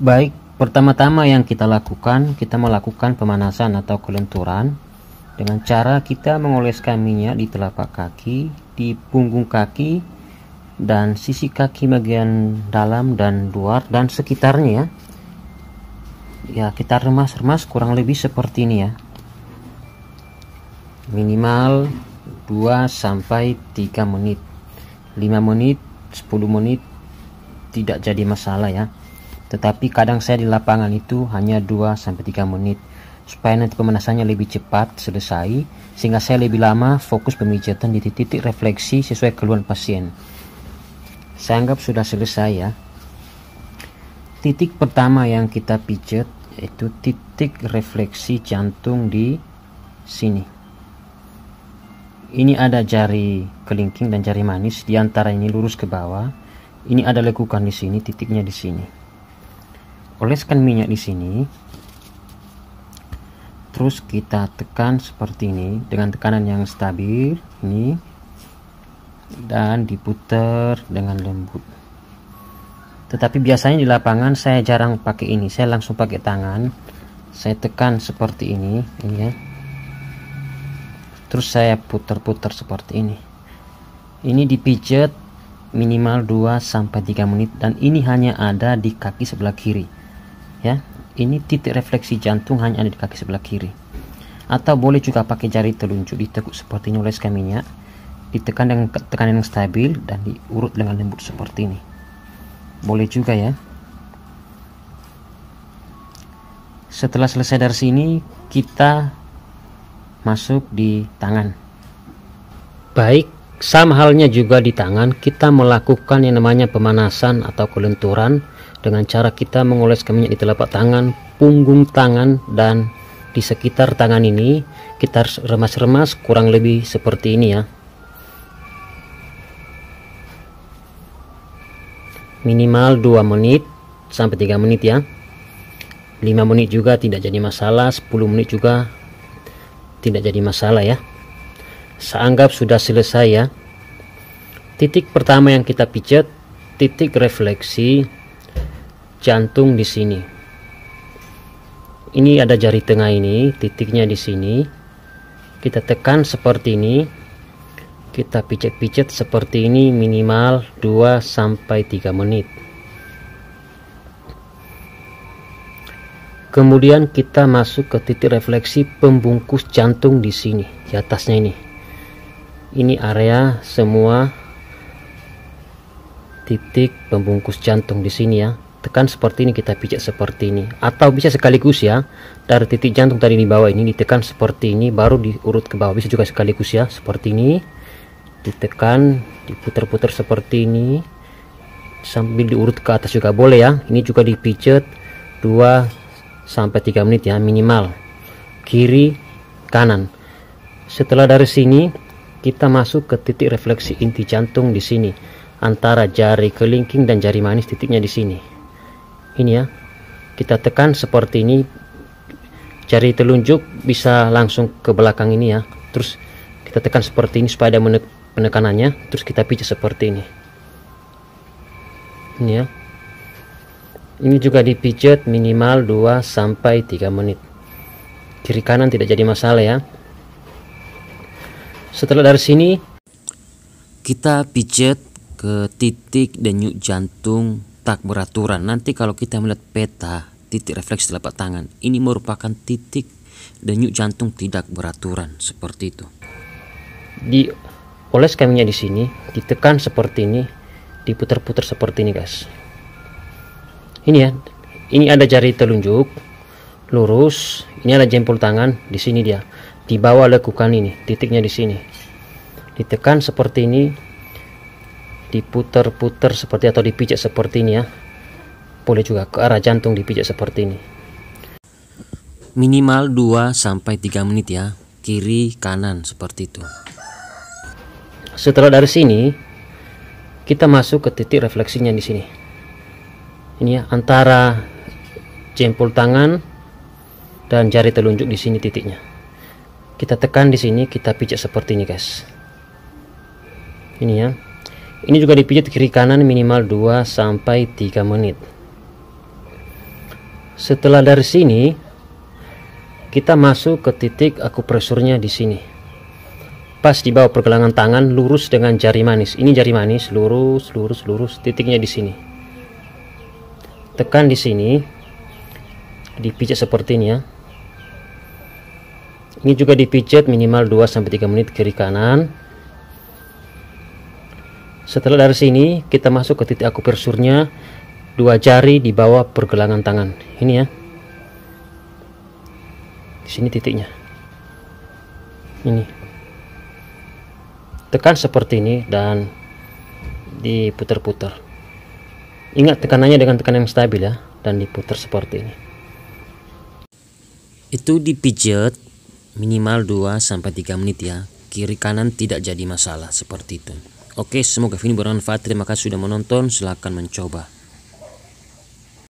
Baik, pertama-tama yang kita lakukan, kita melakukan pemanasan atau kelenturan dengan cara kita mengoleskan minyak di telapak kaki, di punggung kaki, dan sisi kaki bagian dalam dan luar dan sekitarnya. Ya, kita remas-remas kurang lebih seperti ini ya. Minimal 2 sampai 3 menit. 5 menit, 10 menit tidak jadi masalah ya tetapi kadang saya di lapangan itu hanya 2-3 menit supaya nanti pemanasannya lebih cepat selesai sehingga saya lebih lama fokus pemijatan di titik refleksi sesuai keluhan pasien. Saya anggap sudah selesai ya. Titik pertama yang kita pijat yaitu titik refleksi jantung di sini. Ini ada jari kelingking dan jari manis di antara ini lurus ke bawah. Ini ada lekukan di sini, titiknya di sini oleskan minyak di sini terus kita tekan seperti ini dengan tekanan yang stabil ini dan diputar dengan lembut tetapi biasanya di lapangan saya jarang pakai ini saya langsung pakai tangan saya tekan seperti ini ini ya terus saya putar-putar seperti ini ini dipijat minimal 2-3 menit dan ini hanya ada di kaki sebelah kiri ya ini titik refleksi jantung hanya ada di kaki sebelah kiri atau boleh juga pakai jari telunjuk ditekuk seperti ini oleh minyak ditekan dengan tekanan yang stabil dan diurut dengan lembut seperti ini boleh juga ya setelah selesai dari sini kita masuk di tangan baik sama halnya juga di tangan, kita melakukan yang namanya pemanasan atau kelenturan dengan cara kita mengoleskan minyak di telapak tangan, punggung tangan, dan di sekitar tangan ini kita remas-remas kurang lebih seperti ini ya. Minimal 2 menit sampai 3 menit ya. 5 menit juga tidak jadi masalah, 10 menit juga tidak jadi masalah ya saya anggap sudah selesai ya titik pertama yang kita pijat titik refleksi jantung di sini ini ada jari tengah ini titiknya di sini kita tekan seperti ini kita pijat-pijat seperti ini minimal 2 sampai 3 menit kemudian kita masuk ke titik refleksi pembungkus jantung di sini di atasnya ini ini area semua titik pembungkus jantung di sini ya tekan seperti ini kita pijat seperti ini atau bisa sekaligus ya dari titik jantung tadi di bawah ini ditekan seperti ini baru diurut ke bawah bisa juga sekaligus ya seperti ini ditekan diputar-putar seperti ini sambil diurut ke atas juga boleh ya ini juga dipijat 2 sampai 3 menit ya minimal kiri kanan setelah dari sini kita masuk ke titik refleksi inti jantung di sini, antara jari kelingking dan jari manis titiknya di sini. Ini ya. Kita tekan seperti ini. Jari telunjuk bisa langsung ke belakang ini ya. Terus kita tekan seperti ini supaya ada penekanannya, terus kita pijat seperti ini. Ini ya. Ini juga dipijat minimal 2 sampai 3 menit. Kiri kanan tidak jadi masalah ya setelah dari sini kita pijat ke titik denyut jantung tak beraturan nanti kalau kita melihat peta titik refleks telapak tangan ini merupakan titik denyut jantung tidak beraturan seperti itu di oles kaminya di sini ditekan seperti ini diputar-putar seperti ini guys ini ya ini ada jari telunjuk lurus ini ada jempol tangan di sini dia di bawah lekukan ini titiknya di sini ditekan seperti ini diputer-puter seperti atau dipijak seperti ini ya boleh juga ke arah jantung dipijak seperti ini minimal 2 sampai 3 menit ya kiri kanan seperti itu setelah dari sini kita masuk ke titik refleksinya di sini ini ya antara jempol tangan dan jari telunjuk di sini titiknya kita tekan di sini kita pijat seperti ini guys ini ya ini juga dipijat kiri kanan minimal 2 sampai 3 menit setelah dari sini kita masuk ke titik akupresurnya di sini pas di bawah pergelangan tangan lurus dengan jari manis ini jari manis lurus lurus lurus titiknya di sini tekan di sini dipijat seperti ini ya ini juga dipijat minimal 2-3 menit kiri kanan setelah dari sini kita masuk ke titik akupersurnya dua jari di bawah pergelangan tangan ini ya di sini titiknya ini tekan seperti ini dan diputar-putar ingat tekanannya dengan tekanan yang stabil ya dan diputar seperti ini itu dipijat minimal 2 sampai 3 menit ya. Kiri kanan tidak jadi masalah seperti itu. Oke, semoga video bermanfaat. Terima kasih sudah menonton. Silahkan mencoba.